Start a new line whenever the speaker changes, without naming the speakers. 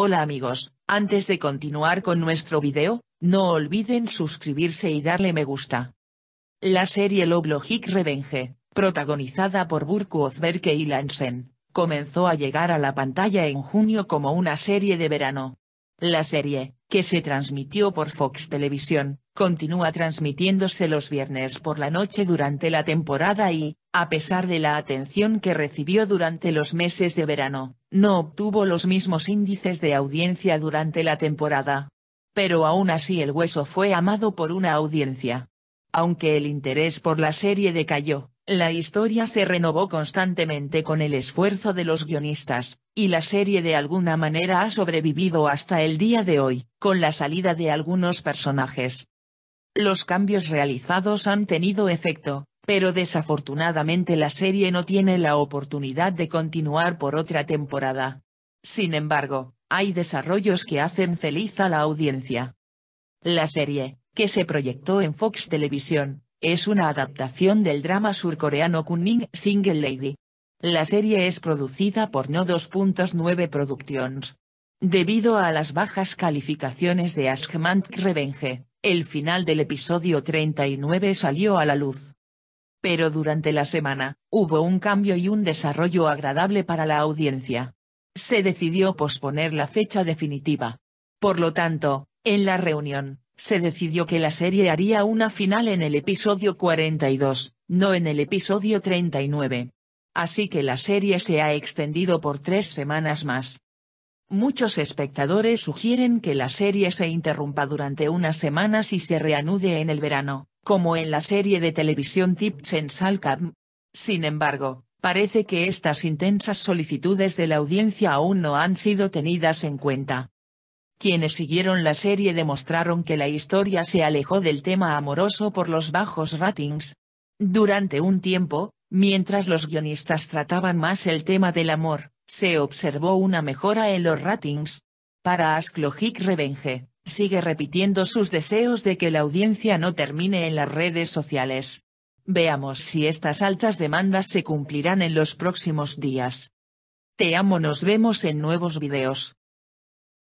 Hola amigos, antes de continuar con nuestro video, no olviden suscribirse y darle me gusta. La serie Love Logic Revenge, protagonizada por Burku Ozberke y Lansen, comenzó a llegar a la pantalla en junio como una serie de verano. La serie, que se transmitió por Fox Televisión, continúa transmitiéndose los viernes por la noche durante la temporada y, a pesar de la atención que recibió durante los meses de verano, no obtuvo los mismos índices de audiencia durante la temporada. Pero aún así el hueso fue amado por una audiencia. Aunque el interés por la serie decayó, la historia se renovó constantemente con el esfuerzo de los guionistas, y la serie de alguna manera ha sobrevivido hasta el día de hoy, con la salida de algunos personajes. Los cambios realizados han tenido efecto, pero desafortunadamente la serie no tiene la oportunidad de continuar por otra temporada. Sin embargo, hay desarrollos que hacen feliz a la audiencia. La serie, que se proyectó en Fox Televisión, es una adaptación del drama surcoreano Kunning Single Lady. La serie es producida por No 2.9 Productions. Debido a las bajas calificaciones de Ashman Revenge, el final del episodio 39 salió a la luz. Pero durante la semana, hubo un cambio y un desarrollo agradable para la audiencia. Se decidió posponer la fecha definitiva. Por lo tanto, en la reunión, se decidió que la serie haría una final en el episodio 42, no en el episodio 39. Así que la serie se ha extendido por tres semanas más. Muchos espectadores sugieren que la serie se interrumpa durante unas semanas y se reanude en el verano, como en la serie de televisión Tips en Salcab. Sin embargo, parece que estas intensas solicitudes de la audiencia aún no han sido tenidas en cuenta. Quienes siguieron la serie demostraron que la historia se alejó del tema amoroso por los bajos ratings. Durante un tiempo, mientras los guionistas trataban más el tema del amor, se observó una mejora en los ratings. Para Asklogic Revenge, sigue repitiendo sus deseos de que la audiencia no termine en las redes sociales. Veamos si estas altas demandas se cumplirán en los próximos días. Te amo nos vemos en nuevos videos.